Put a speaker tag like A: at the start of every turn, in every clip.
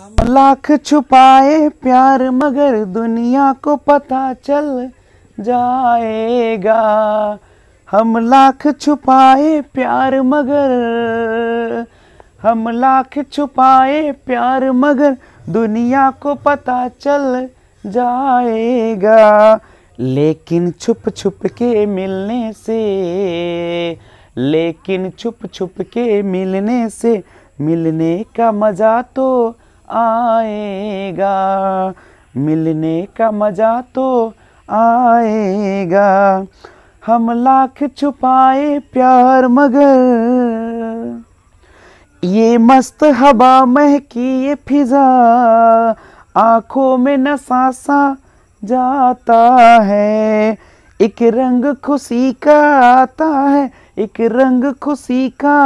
A: हम लाख छुपाए प्यार मगर दुनिया को पता चल जाएगा हम लाख छुपाए प्यार मगर हम लाख छुपाए प्यार मगर दुनिया को पता चल जाएगा लेकिन छुप छुप के मिलने से लेकिन छुप छुप के मिलने से मिलने का मज़ा तो आएगा मिलने का मज़ा तो आएगा हम लाख छुपाए प्यार मगर ये मस्त हवा महकी ये फिजा आंखों में नसासा जाता है एक रंग खुशी का आता है एक रंग खुशी का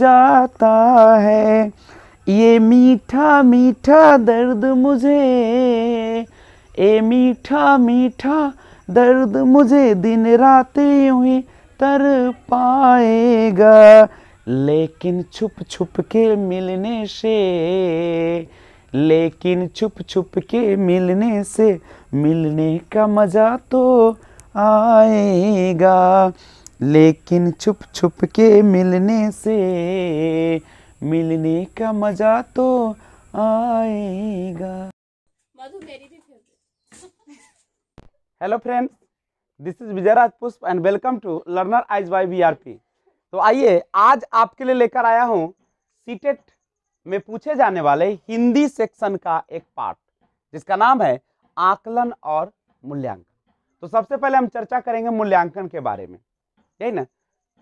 A: जाता है ये मीठा मीठा दर्द मुझे ये मीठा मीठा दर्द मुझे दिन रात यूं ही तर पाएगा लेकिन छुप छुप के मिलने से लेकिन छुप छुप के मिलने से मिलने का मज़ा तो आएगा लेकिन छुप छुप के मिलने से मिलने का मजा तो आएगा hello friend this is Vijay Raj Pushp
B: and welcome to Learner Eyes by VRP तो आइए आज आपके लिए लेकर आया हूँ सीटेट e में पूछे जाने वाले हिंदी सेक्शन का एक पार्ट जिसका नाम है आकलन और मूल्यांकन तो सबसे पहले हम चर्चा करेंगे मूल्यांकन के बारे में यही ना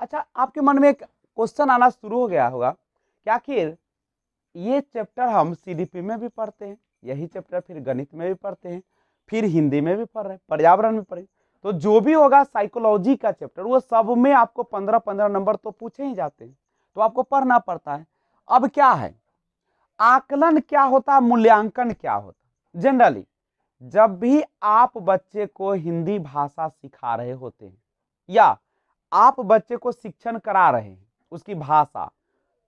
B: अच्छा आपके मन में एक क्वेश्चन आना शुरू हो गया होगा कि आखिर ये चैप्टर हम सीडीपी में भी पढ़ते हैं यही चैप्टर फिर गणित में भी पढ़ते हैं फिर हिंदी में भी पढ़ रहे हैं पर्यावरण में पढ़े तो जो भी होगा साइकोलॉजी का चैप्टर वो सब में आपको पंद्रह पंद्रह नंबर तो पूछे ही जाते हैं तो आपको पढ़ना पड़ता है अब क्या है आकलन क्या होता है मूल्यांकन क्या होता जनरली जब भी आप बच्चे को हिंदी भाषा सिखा रहे होते हैं या आप बच्चे को शिक्षण करा रहे हैं उसकी भाषा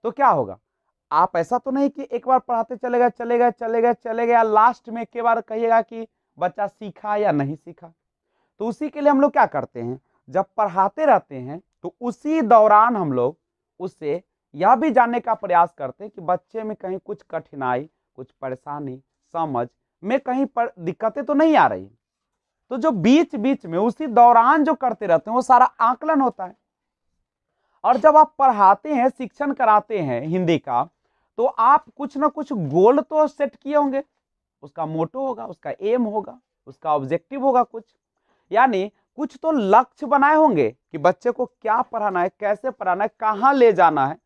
B: तो क्या होगा आप ऐसा तो नहीं कि एक बार पढ़ाते चले गए चले गए चले गए चले गए लास्ट में एक बार कहिएगा कि बच्चा सीखा या नहीं सीखा तो उसी के लिए हम लोग क्या करते हैं जब पढ़ाते रहते हैं तो उसी दौरान हम लोग उससे यह भी जानने का प्रयास करते हैं कि बच्चे में कहीं कुछ कठिनाई कुछ परेशानी समझ में कहीं पर दिक्कतें तो नहीं आ रही तो जो बीच बीच में उसी दौरान जो करते रहते हैं वो सारा आकलन होता है और जब आप पढ़ाते हैं शिक्षण कराते हैं हिंदी का तो आप कुछ ना कुछ गोल तो सेट किए होंगे उसका मोटो होगा उसका एम होगा उसका ऑब्जेक्टिव होगा कुछ यानी कुछ तो लक्ष्य बनाए होंगे कि बच्चे को क्या पढ़ाना है कैसे पढ़ाना है कहाँ ले जाना है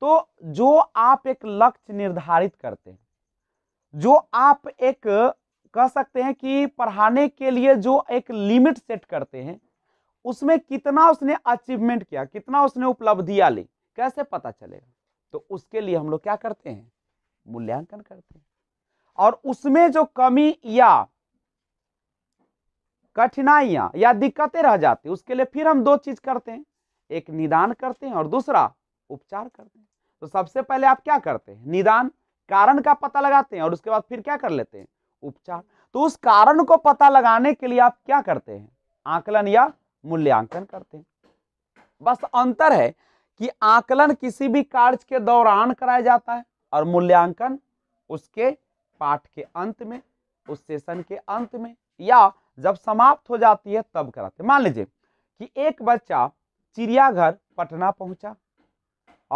B: तो जो आप एक लक्ष्य निर्धारित करते हैं जो आप एक कह सकते हैं कि पढ़ाने के लिए जो एक लिमिट सेट करते हैं उसमें कितना उसने अचीवमेंट किया कितना उसने उपलब्धियां ली कैसे पता चलेगा तो उसके लिए हम लोग क्या करते हैं मूल्यांकन करते हैं और उसमें जो कमी या कठिनाइयां या दिक्कतें रह जाती उसके लिए फिर हम दो चीज करते हैं एक निदान करते हैं और दूसरा उपचार करते हैं तो सबसे पहले आप क्या करते हैं निदान कारण का पता लगाते हैं और उसके बाद फिर क्या कर लेते हैं उपचार तो उस कारण को पता लगाने के लिए आप क्या करते हैं आकलन या मूल्यांकन करते हैं बस अंतर है कि आकलन किसी भी कार्य के दौरान कराया जाता है और मूल्यांकन उसके पाठ के अंत में उस सेशन के अंत में या जब समाप्त हो जाती है तब कराते मान लीजिए कि एक बच्चा चिड़ियाघर पटना पहुंचा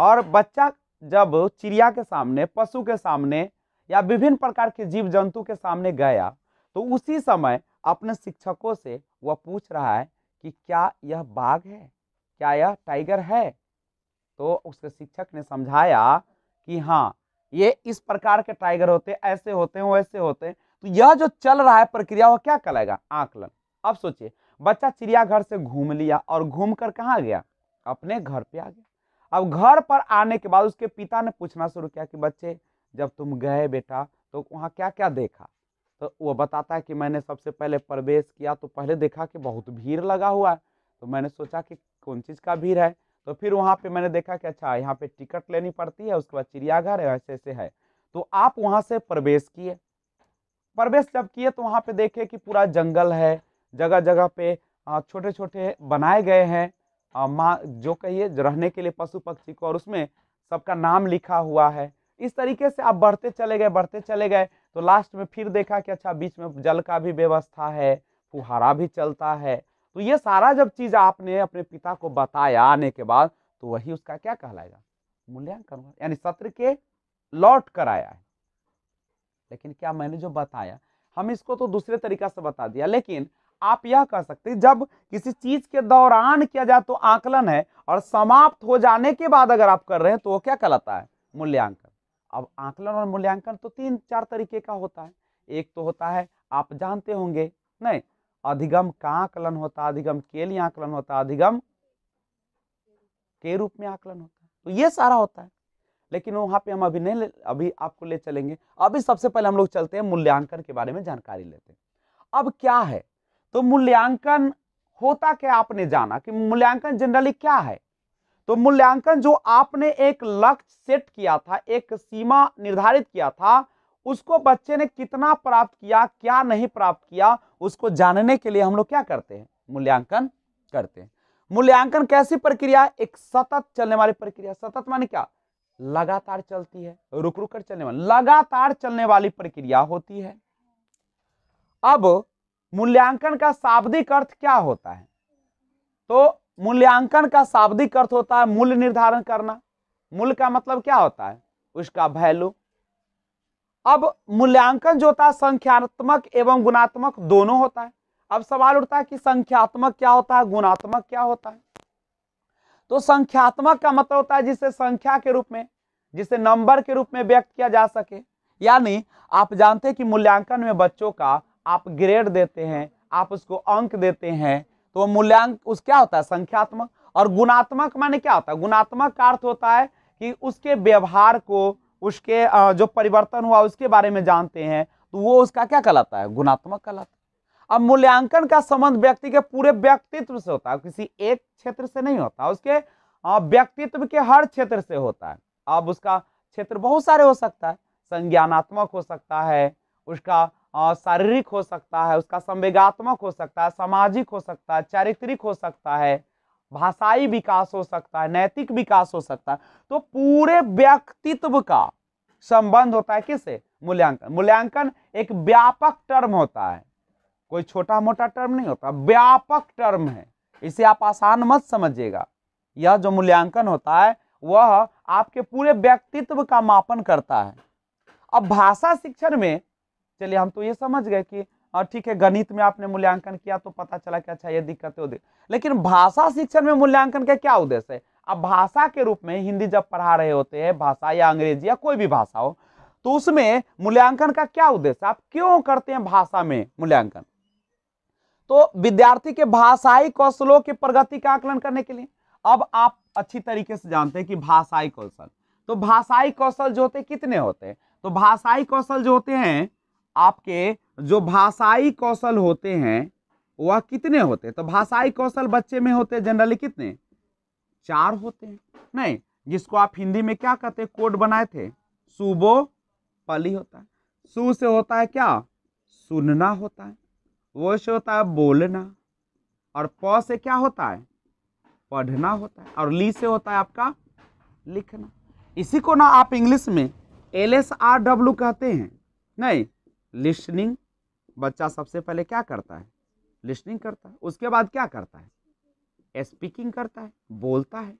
B: और बच्चा जब चिड़िया के सामने पशु के सामने या विभिन्न प्रकार के जीव जंतु के सामने गया तो उसी समय अपने शिक्षकों से वह पूछ रहा है कि क्या यह बाघ है क्या यह टाइगर है तो उसके शिक्षक ने समझाया कि हाँ ये इस प्रकार के टाइगर होते हैं ऐसे होते हैं वैसे होते हैं तो यह जो चल रहा है प्रक्रिया वह क्या कहलाएगा आकलन अब सोचिए बच्चा चिड़ियाघर से घूम लिया और घूम कर कहाँ गया अपने घर पे आ गया अब घर पर आने के बाद उसके पिता ने पूछना शुरू किया कि बच्चे जब तुम गए बेटा तो वहाँ क्या क्या देखा तो वो बताता है कि मैंने सबसे पहले प्रवेश किया तो पहले देखा कि बहुत भीड़ लगा हुआ है तो मैंने सोचा कि कौन चीज़ का भीड़ है तो फिर वहाँ पे मैंने देखा कि अच्छा यहाँ पे टिकट लेनी पड़ती है उसके बाद चिड़ियाघर है ऐसे ऐसे है तो आप वहाँ से प्रवेश किए प्रवेश जब किए तो वहाँ पे देखे कि पूरा जंगल है जगह जगह पे छोटे छोटे बनाए गए हैं माँ जो कहिए रहने के लिए पशु पक्षी को और उसमें सबका नाम लिखा हुआ है इस तरीके से आप बढ़ते चले गए बढ़ते चले गए तो लास्ट में फिर देखा कि अच्छा बीच में जल का भी व्यवस्था है फुहारा भी चलता है तो ये सारा जब चीज़ आपने अपने पिता को बताया आने के बाद तो वही उसका क्या कहलाएगा मूल्यांकन हुआ यानी सत्र के लौट कर आया है लेकिन क्या मैंने जो बताया हम इसको तो दूसरे तरीका से बता दिया लेकिन आप यह कह सकते हैं जब किसी चीज के दौरान किया जाए तो आकलन है और समाप्त हो जाने के बाद अगर आप कर रहे हैं तो वो क्या कहलाता है मूल्यांकन अब आकलन और मूल्यांकन तो तीन चार तरीके का होता है एक तो होता है आप जानते होंगे नहीं अधिगम का आकलन होता है अधिगम के लिए आकलन होता अधिगम के रूप में आकलन होता तो ये सारा होता है लेकिन वहां पे हम अभी नहीं अभी आपको ले चलेंगे अभी सबसे पहले हम लोग चलते हैं मूल्यांकन के बारे में जानकारी लेते हैं अब क्या है तो मूल्यांकन होता क्या आपने जाना कि मूल्यांकन जनरली क्या है तो मूल्यांकन जो आपने एक लक्ष्य सेट किया था एक सीमा निर्धारित किया था उसको बच्चे ने कितना प्राप्त किया क्या नहीं प्राप्त किया उसको जानने के लिए हम लोग क्या करते हैं मूल्यांकन करते हैं मूल्यांकन कैसी प्रक्रिया एक सतत चलने वाली प्रक्रिया सतत माने क्या लगातार चलती है रुक रुक कर चलने वाली लगातार चलने वाली प्रक्रिया होती है अब मूल्यांकन का शाब्दिक अर्थ क्या होता है तो मूल्यांकन का शाब्दिक अर्थ होता है मूल्य निर्धारण करना मूल्य का मतलब क्या होता है उसका वैल्यू अब मूल्यांकन जो होता है संख्यात्मक एवं गुणात्मक दोनों होता है अब सवाल उठता है कि संख्यात्मक क्या होता है गुणात्मक क्या होता है तो संख्यात्मक का मतलब होता है जिसे संख्या के रूप में जिसे नंबर के रूप में व्यक्त किया जा सके यानी आप जानते हैं कि मूल्यांकन में बच्चों का आप ग्रेड देते हैं आप उसको अंक देते हैं तो वो मूल्यांक उस क्या होता है संख्यात्मक और गुणात्मक माने क्या होता है गुणात्मक का अर्थ होता है कि उसके व्यवहार को उसके जो परिवर्तन हुआ उसके बारे में जानते हैं तो वो उसका क्या कहलाता है गुणात्मक कहलाता है अब मूल्यांकन का संबंध व्यक्ति के पूरे व्यक्तित्व से होता है किसी एक क्षेत्र से नहीं होता उसके व्यक्तित्व के हर क्षेत्र से होता है अब उसका क्षेत्र बहुत सारे हो सकता है संज्ञानात्मक हो सकता है उसका शारीरिक हो सकता है उसका संवेगात्मक हो सकता है सामाजिक हो सकता है चारित्रिक हो सकता है भाषाई विकास हो सकता है नैतिक विकास हो सकता है तो पूरे व्यक्तित्व का संबंध होता है किससे मूल्यांकन मूल्यांकन एक व्यापक टर्म होता है कोई छोटा मोटा टर्म नहीं होता व्यापक टर्म है इसे आप आसान मत समझिएगा यह जो मूल्यांकन होता है वह आपके पूरे व्यक्तित्व का मापन करता है अब भाषा शिक्षण में चलिए हम तो ये समझ गए कि और हाँ, ठीक है गणित में आपने मूल्यांकन किया तो पता चला कि अच्छा ये दिक्कत है लेकिन भाषा शिक्षण में मूल्यांकन का क्या उद्देश्य है अब भाषा के रूप में हिंदी जब पढ़ा रहे होते हैं भाषा या अंग्रेजी या कोई भी भाषा हो तो उसमें मूल्यांकन का क्या उद्देश्य आप क्यों करते हैं भाषा में मूल्यांकन तो विद्यार्थी के भाषाई कौशलों की प्रगति का आकलन करने के लिए अब आप अच्छी तरीके से जानते हैं कि भाषाई कौशल तो भाषाई कौशल जो होते कितने होते हैं तो भाषाई कौशल जो होते हैं आपके जो भाषाई कौशल होते हैं वह कितने होते हैं तो भाषाई कौशल बच्चे में होते हैं जनरली कितने चार होते हैं नहीं जिसको आप हिंदी में क्या कहते हैं कोड बनाए थे सुबो पली होता है सु से होता है क्या सुनना होता है वो से होता है बोलना और प से क्या होता है पढ़ना होता है और ली से होता है आपका लिखना इसी को ना आप इंग्लिश में एल एस आर डब्ल्यू कहते हैं नहीं लिस्निंग बच्चा सबसे पहले क्या करता है लिस्निंग करता है उसके बाद क्या करता है स्पीकिंग करता है बोलता है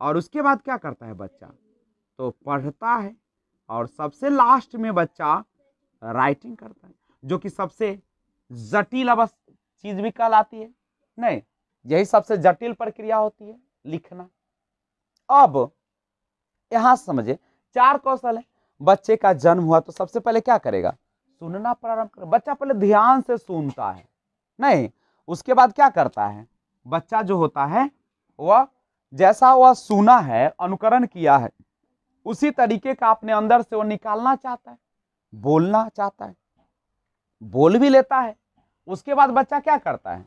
B: और उसके बाद क्या करता है बच्चा तो पढ़ता है और सबसे लास्ट में बच्चा राइटिंग करता है जो कि सबसे जटिल अवस्थ चीज़ भी कल आती है नहीं यही सबसे जटिल प्रक्रिया होती है लिखना अब यहाँ समझे चार कौशल है बच्चे का जन्म हुआ तो सबसे पहले क्या करेगा सुनना प्रारंभ कर बच्चा पहले ध्यान से सुनता है नहीं उसके बाद क्या करता है बच्चा जो होता है वह जैसा वह सुना है अनुकरण किया है उसी तरीके का अपने अंदर से वो निकालना चाहता है बोलना चाहता है बोल भी लेता है उसके बाद बच्चा क्या करता है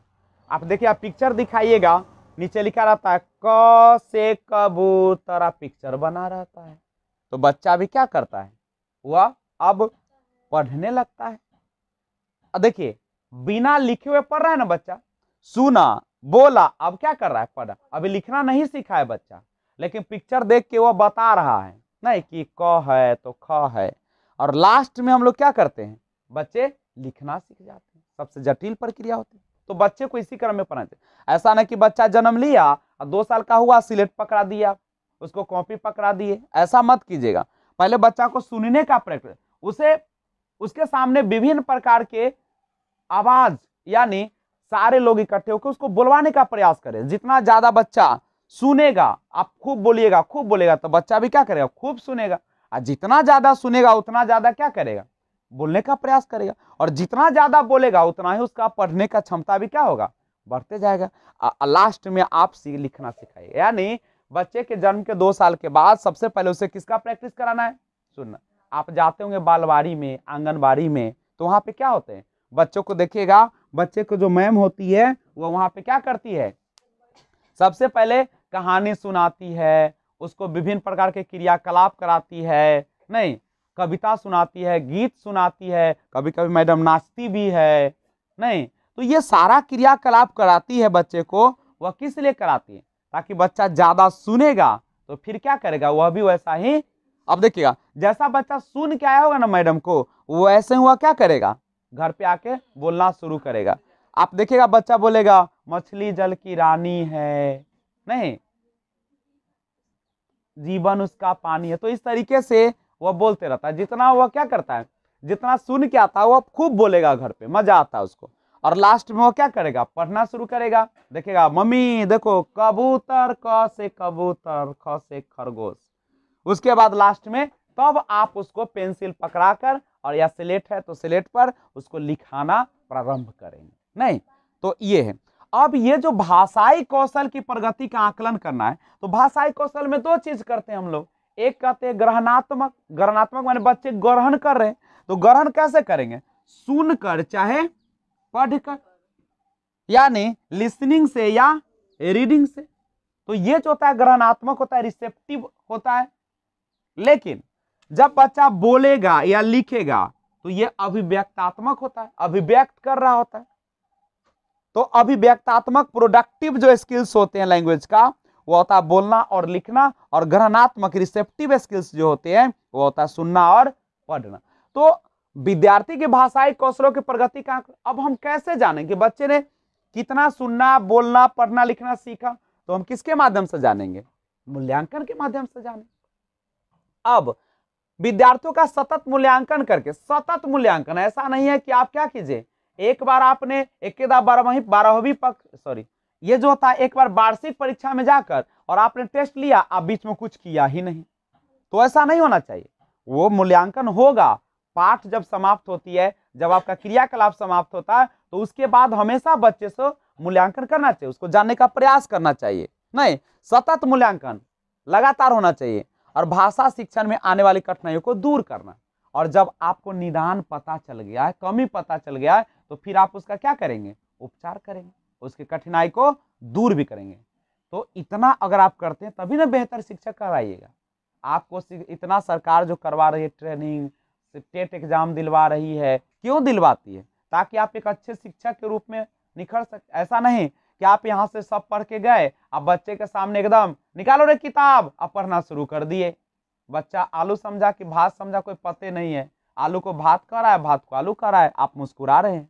B: आप देखिए आप पिक्चर दिखाइएगा नीचे लिखा रहता है क से कबूतरा पिक्चर बना रहता है तो बच्चा भी क्या करता है वह अब पढ़ने लगता है देखिए बिना लिखे हुए पढ़ रहा है ना बच्चा सुना बोला अब क्या कर रहा है पढ़ा अभी लिखना नहीं सीखा है बच्चा लेकिन पिक्चर देख के वो बता रहा है नहीं कि क है तो ख है और लास्ट में हम लोग क्या करते हैं बच्चे लिखना सीख जाते हैं सबसे जटिल प्रक्रिया होती है तो बच्चे को इसी क्रम में पढ़ना चाहिए ऐसा ना कि बच्चा जन्म लिया और दो साल का हुआ सिलेट पकड़ा दिया उसको कॉपी पकड़ा दिए ऐसा मत कीजिएगा पहले बच्चा को सुनने का प्रैक्टिस उसे उसके सामने विभिन्न प्रकार के आवाज यानी सारे लोग इकट्ठे होकर उसको बुलवाने का प्रयास करें जितना ज्यादा बच्चा सुनेगा आप खूब बोलिएगा खूब बोलेगा तो बच्चा भी क्या करेगा खूब सुनेगा और जितना ज्यादा सुनेगा उतना ज्यादा क्या करेगा बोलने का प्रयास करेगा और जितना ज्यादा बोलेगा उतना ही उसका पढ़ने का क्षमता भी क्या होगा बढ़ते जाएगा लास्ट में आप सी लिखना सिखाइए यानी बच्चे के जन्म के दो साल के बाद सबसे पहले उसे किसका प्रैक्टिस कराना है सुनना आप जाते होंगे बालवाड़ी में आंगनबाड़ी में तो वहाँ पे क्या होते हैं बच्चों को देखिएगा बच्चे को जो मैम होती है वो वहाँ पे क्या करती है सबसे पहले कहानी सुनाती है उसको विभिन्न प्रकार के क्रियाकलाप कराती है नहीं कविता सुनाती है गीत सुनाती है कभी कभी मैडम नाचती भी है नहीं तो ये सारा क्रियाकलाप कराती है बच्चे को वह किस लिए कराती है ताकि बच्चा ज़्यादा सुनेगा तो फिर क्या करेगा वह भी वैसा ही अब देखिएगा जैसा बच्चा सुन के आया होगा ना मैडम को वो ऐसे हुआ क्या करेगा घर पे आके बोलना शुरू करेगा आप देखिएगा बच्चा बोलेगा मछली जल की रानी है नहीं जीवन उसका पानी है तो इस तरीके से वह बोलते रहता है जितना वह क्या करता है जितना सुन के आता है वह खूब बोलेगा घर पे मजा आता है उसको और लास्ट में वो क्या करेगा पढ़ना शुरू करेगा देखेगा मम्मी देखो कबूतर क से कबूतर ख से खरगोश उसके बाद लास्ट में तब आप उसको पेंसिल पकड़ाकर और या स्लेट है तो स्लेट पर उसको लिखाना प्रारंभ करेंगे नहीं तो ये है अब ये जो भाषाई कौशल की प्रगति का आकलन करना है तो भाषाई कौशल में दो चीज करते हैं हम लोग एक कहते हैं ग्रहणात्मक ग्रहणात्मक माने बच्चे ग्रहण कर रहे हैं तो ग्रहण कैसे करेंगे सुनकर चाहे पढ़कर यानी लिसनिंग से या रीडिंग से तो ये जो होता है ग्रहणात्मक होता है रिसेप्टिव होता है लेकिन जब बच्चा बोलेगा या लिखेगा तो यह अभिव्यक्तात्मक होता है अभिव्यक्त कर रहा होता है तो अभिव्यक्तात्मक प्रोडक्टिव जो स्किल्स होते हैं लैंग्वेज का वो होता है बोलना और लिखना और ग्रहणात्मक रिसेप्टिव स्किल्स जो होते हैं वो होता है सुनना और पढ़ना तो विद्यार्थी के भाषाई कौशलों की प्रगति का अब हम कैसे जाने कि बच्चे ने कितना सुनना बोलना पढ़ना लिखना सीखा तो हम किसके माध्यम से जानेंगे मूल्यांकन के माध्यम से जानेंगे अब विद्यार्थियों का सतत मूल्यांकन करके सतत मूल्यांकन ऐसा नहीं है कि आप क्या कीजिए एक बार आपने एक बारहवीं बारहवीं पक्ष सॉरी ये जो होता है एक बार वार्षिक परीक्षा में जाकर और आपने टेस्ट लिया आप बीच में कुछ किया ही नहीं तो ऐसा नहीं होना चाहिए वो मूल्यांकन होगा पाठ जब समाप्त होती है जब आपका क्रियाकलाप समाप्त होता है तो उसके बाद हमेशा बच्चे से मूल्यांकन करना चाहिए उसको जानने का प्रयास करना चाहिए नहीं सतत मूल्यांकन लगातार होना चाहिए और भाषा शिक्षण में आने वाली कठिनाइयों को दूर करना और जब आपको निदान पता चल गया है कमी पता चल गया है तो फिर आप उसका क्या करेंगे उपचार करेंगे उसकी कठिनाई को दूर भी करेंगे तो इतना अगर आप करते हैं तभी ना बेहतर शिक्षक कराइएगा आपको इतना सरकार जो करवा रही है ट्रेनिंग टेट एग्जाम दिलवा रही है क्यों दिलवाती है ताकि आप एक अच्छे शिक्षक के रूप में निखर सक ऐसा नहीं कि आप यहाँ से सब पढ़ के गए आप बच्चे के सामने एकदम निकालो रे किताब आप पढ़ना शुरू कर दिए बच्चा आलू समझा कि भात समझा कोई पते नहीं है आलू को भात कर रहा है भात को आलू कर रहा है आप मुस्कुरा रहे हैं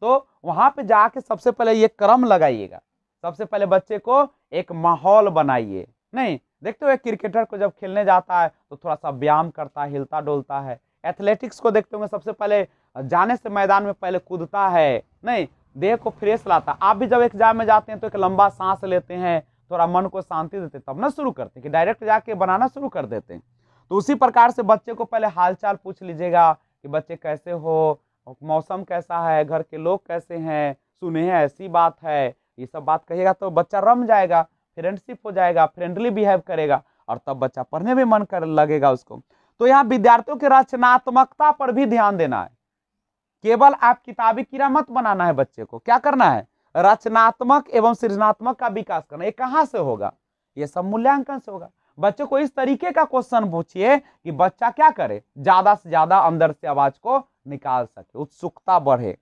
B: तो वहाँ पे जाके सबसे पहले ये क्रम लगाइएगा सबसे पहले बच्चे को एक माहौल बनाइए नहीं देखते हुए क्रिकेटर को जब खेलने जाता है तो थोड़ा सा व्यायाम करता है हिलता डोलता है एथलेटिक्स को देखते होंगे सबसे पहले जाने से मैदान में पहले कूदता है नहीं देह को फ्रेश लाता आप भी जब एग्जाम में जाते हैं तो एक लंबा सांस लेते हैं थोड़ा मन को शांति देते तब ना शुरू करते हैं कि डायरेक्ट जाके बनाना शुरू कर देते हैं तो उसी प्रकार से बच्चे को पहले हालचाल पूछ लीजिएगा कि बच्चे कैसे हो मौसम कैसा है घर के लोग कैसे हैं सुने हैं ऐसी बात है ये सब बात कहिएगा तो बच्चा रम जाएगा फ्रेंडशिप हो जाएगा फ्रेंडली बिहेव करेगा और तब बच्चा पढ़ने में मन कर लगेगा उसको तो यहाँ विद्यार्थियों के रचनात्मकता पर भी ध्यान देना है केवल आप किताबी कीड़ा मत बनाना है बच्चे को क्या करना है रचनात्मक एवं सृजनात्मक का विकास करना ये कहाँ से होगा ये सब मूल्यांकन से होगा बच्चों को इस तरीके का क्वेश्चन पूछिए कि बच्चा क्या करे ज्यादा से ज्यादा अंदर से आवाज को निकाल सके उत्सुकता बढ़े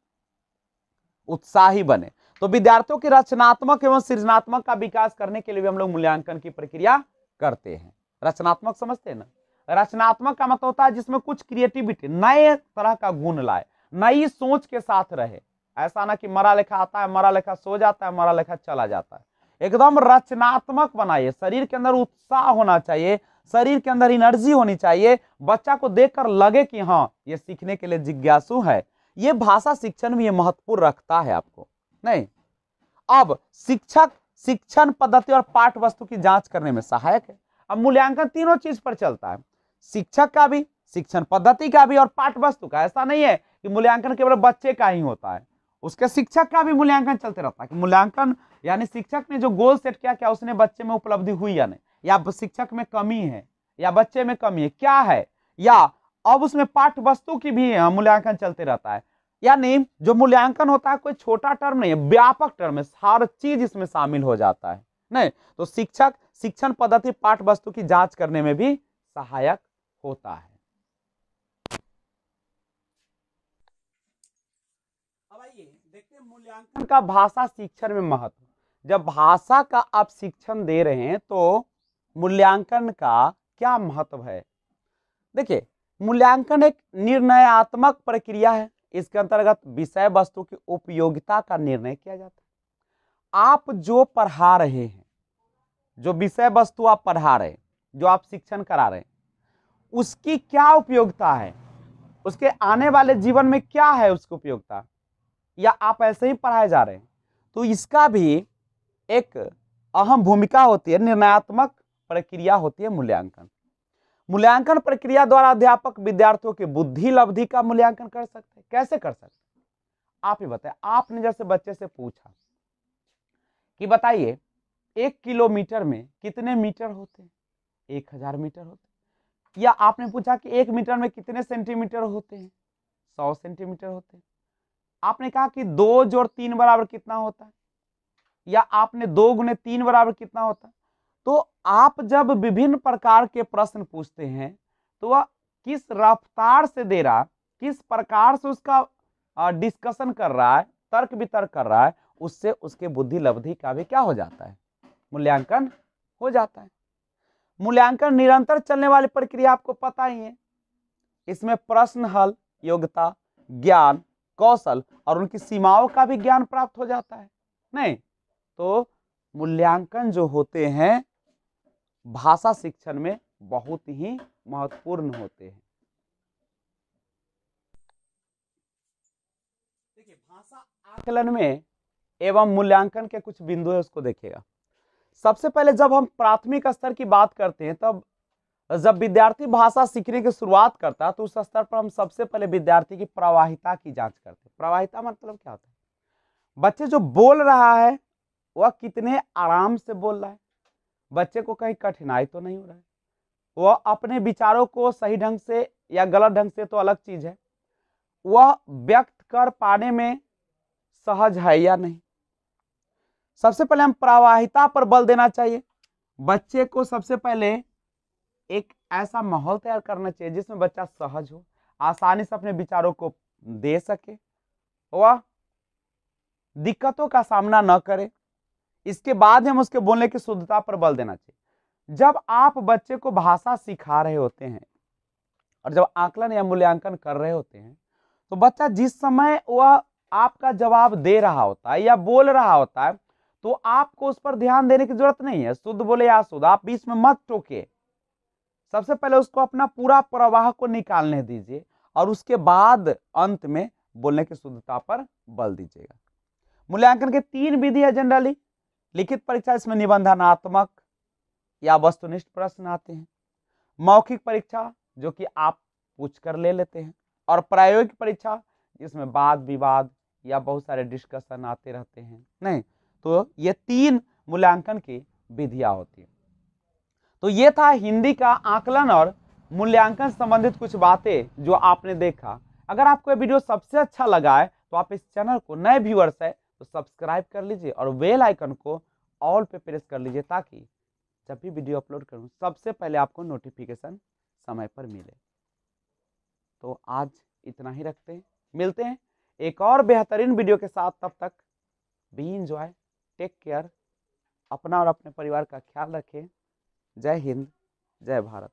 B: उत्साही बने तो विद्यार्थियों की रचनात्मक एवं सृजनात्मक का विकास करने के लिए भी हम लोग मूल्यांकन की प्रक्रिया करते हैं रचनात्मक समझते हैं ना रचनात्मक का मतलब होता है जिसमें कुछ क्रिएटिविटी नए तरह का गुण लाए नई सोच के साथ रहे ऐसा ना कि मरा लिखा आता है मरा लिखा सो जाता है मरा लिखा चला जाता है एकदम रचनात्मक बनाइए शरीर के अंदर उत्साह होना चाहिए शरीर के अंदर एनर्जी होनी चाहिए बच्चा को देखकर लगे कि हाँ ये सीखने के लिए जिज्ञासु है ये भाषा शिक्षण में ये महत्वपूर्ण रखता है आपको नहीं अब शिक्षक शिक्षण पद्धति और पाठ वस्तु की जांच करने में सहायक है अब मूल्यांकन तीनों चीज पर चलता है शिक्षक का भी शिक्षण पद्धति का भी और पाठ वस्तु का ऐसा नहीं है कि मूल्यांकन केवल बच्चे का ही होता है उसके शिक्षक का भी मूल्यांकन चलते रहता है कि मूल्यांकन यानी शिक्षक ने जो गोल सेट किया क्या उसने बच्चे में उपलब्धि हुई या नहीं या शिक्षक में कमी है या बच्चे में कमी है क्या है या अब उसमें पाठ वस्तु की भी हाँ, मूल्यांकन चलते रहता है यानी जो मूल्यांकन होता है कोई छोटा टर्म नहीं है व्यापक टर्म है हर चीज इसमें शामिल हो जाता है नहीं तो शिक्षक शिक्षण पद्धति पाठ्य वस्तु की जांच करने में भी सहायक होता है मूल्यांकन का भाषा शिक्षण में महत्व जब भाषा का आप शिक्षण दे रहे हैं तो मूल्यांकन का क्या महत्व है देखिए मूल्यांकन एक निर्णयात्मक प्रक्रिया है इसके अंतर्गत विषय वस्तु की उपयोगिता का निर्णय किया जाता है आप जो पढ़ा रहे हैं जो विषय वस्तु आप पढ़ा रहे हैं जो आप शिक्षण करा रहे हैं उसकी क्या उपयोगिता है उसके आने वाले जीवन में क्या है उसकी उपयोगिता या आप ऐसे ही पढ़ाए जा रहे हैं तो इसका भी एक अहम भूमिका होती है निर्णयात्मक प्रक्रिया होती है मूल्यांकन मूल्यांकन प्रक्रिया द्वारा अध्यापक विद्यार्थियों की बुद्धि लब्धि का मूल्यांकन कर सकते हैं कैसे कर सकते आप ही बताए आपने जैसे बच्चे से पूछा कि बताइए एक किलोमीटर में कितने मीटर होते हैं एक हजार मीटर होते या आपने पूछा कि एक मीटर में कितने सेंटीमीटर होते हैं सौ सेंटीमीटर होते हैं आपने कहा कि दो जोड़ तीन बराबर कितना होता है या आपने दो गुने तीन बराबर कितना होता है तो आप जब विभिन्न प्रकार के प्रश्न पूछते हैं तो वह किस रफ्तार से दे रहा किस प्रकार से उसका डिस्कशन कर रहा है तर्क वितर्क कर रहा है उससे उसके बुद्धि लब्धि का भी क्या हो जाता है मूल्यांकन हो जाता है मूल्यांकन निरंतर चलने वाली प्रक्रिया आपको पता ही है इसमें प्रश्न हल योग्यता ज्ञान कौशल और उनकी सीमाओं का भी ज्ञान प्राप्त हो जाता है नहीं तो मूल्यांकन जो होते हैं भाषा शिक्षण में बहुत ही महत्वपूर्ण होते हैं देखिए भाषा आकलन में एवं मूल्यांकन के कुछ बिंदु है उसको देखिएगा सबसे पहले जब हम प्राथमिक स्तर की बात करते हैं तब जब विद्यार्थी भाषा सीखने की शुरुआत करता है तो उस स्तर पर हम सबसे पहले विद्यार्थी की प्रवाहिता की जांच करते हैं प्रवाहिता मतलब क्या होता है बच्चे जो बोल रहा है वह कितने आराम से बोल रहा है बच्चे को कहीं कठिनाई तो नहीं हो रहा है वह अपने विचारों को सही ढंग से या गलत ढंग से तो अलग चीज़ है वह व्यक्त कर पाने में सहज है या नहीं सबसे पहले हम प्रवाहिता पर बल देना चाहिए बच्चे को सबसे पहले एक ऐसा माहौल तैयार करना चाहिए जिसमें बच्चा सहज हो आसानी से अपने विचारों को दे सके वह दिक्कतों का सामना न करे इसके बाद हम उसके बोलने की शुद्धता पर बल देना चाहिए जब आप बच्चे को भाषा सिखा रहे होते हैं और जब आकलन या मूल्यांकन कर रहे होते हैं तो बच्चा जिस समय वह आपका जवाब दे रहा होता है या बोल रहा होता है तो आपको उस पर ध्यान देने की जरूरत नहीं है शुद्ध बोले या शुद्ध आप बीच में मत टोके सबसे पहले उसको अपना पूरा प्रवाह को निकालने दीजिए और उसके बाद अंत में बोलने की शुद्धता पर बल दीजिएगा मूल्यांकन के तीन विधि है जनरली लिखित परीक्षा इसमें निबंधनात्मक या वस्तुनिष्ठ प्रश्न आते हैं मौखिक परीक्षा जो कि आप पूछ कर ले लेते हैं और प्रायोगिक परीक्षा जिसमें वाद विवाद या बहुत सारे डिस्कशन आते रहते हैं नहीं तो ये तीन मूल्यांकन की विधियाँ होती हैं तो ये था हिंदी का आकलन और मूल्यांकन संबंधित कुछ बातें जो आपने देखा अगर आपको ये वीडियो सबसे अच्छा लगा है तो आप इस चैनल को नए व्यूअर्स है तो सब्सक्राइब कर लीजिए और वेल आइकन को ऑल पे प्रेस कर लीजिए ताकि जब भी वीडियो अपलोड करूँ सबसे पहले आपको नोटिफिकेशन समय पर मिले तो आज इतना ही रखते हैं मिलते हैं एक और बेहतरीन वीडियो के साथ तब तक बी इंजॉय टेक केयर अपना और अपने
A: परिवार का ख्याल रखें
B: जय हिंद जय भारत